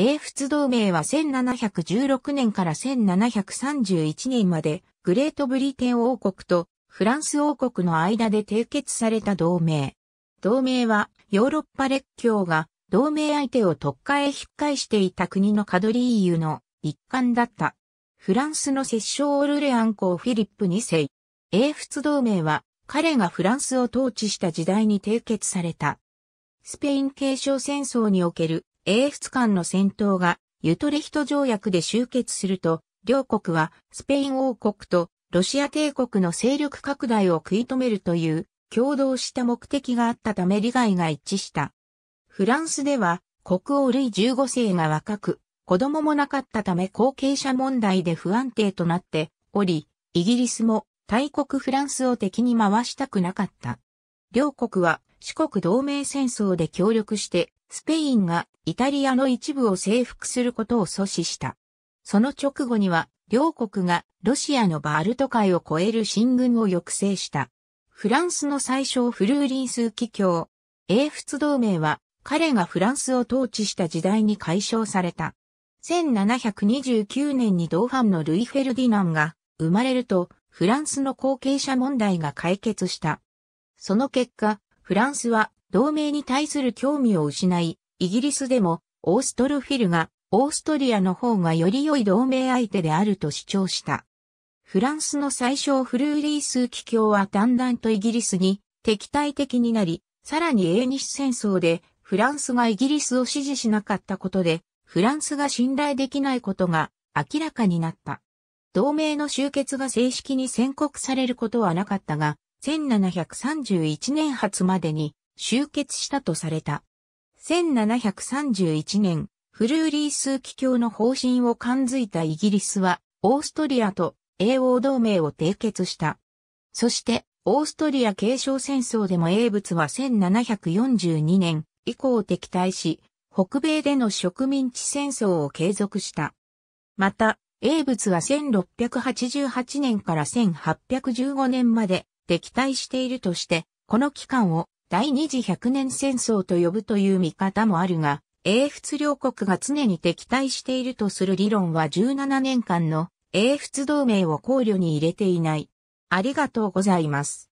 英仏同盟は1716年から1731年まで、グレートブリテン王国とフランス王国の間で締結された同盟。同盟は、ヨーロッパ列強が同盟相手を特化へ引っ返していた国のカドリーユの一環だった。フランスの摂政オルレアン公フィリップ2世。英仏同盟は、彼がフランスを統治した時代に締結された。スペイン継承戦争における英仏間の戦闘がユトレヒト条約で終結すると、両国はスペイン王国とロシア帝国の勢力拡大を食い止めるという共同した目的があったため利害が一致した。フランスでは国王類15世が若く、子供もなかったため後継者問題で不安定となっており、イギリスも大国フランスを敵に回したくなかった。両国は四国同盟戦争で協力してスペインがイタリアの一部を征服することを阻止した。その直後には、両国がロシアのバールト海を越える進軍を抑制した。フランスの最小フルーリンス。奇境、英仏同盟は彼がフランスを統治した時代に解消された。1729年に同伴のルイ・フェルディナンが生まれるとフランスの後継者問題が解決した。その結果、フランスは同盟に対する興味を失い、イギリスでもオーストルフィルがオーストリアの方がより良い同盟相手であると主張した。フランスの最小フルーリー数機卿はだんだんとイギリスに敵対的になり、さらに英日戦争でフランスがイギリスを支持しなかったことで、フランスが信頼できないことが明らかになった。同盟の終結が正式に宣告されることはなかったが、1731年初までに集結したとされた。1731年、フルーリー枢気境の方針を感づいたイギリスは、オーストリアと英欧同盟を締結した。そして、オーストリア継承戦争でも英仏は1742年以降敵対し、北米での植民地戦争を継続した。また、英仏は1688年から1815年まで敵対しているとして、この期間を第二次百年戦争と呼ぶという見方もあるが、英仏両国が常に敵対しているとする理論は17年間の英仏同盟を考慮に入れていない。ありがとうございます。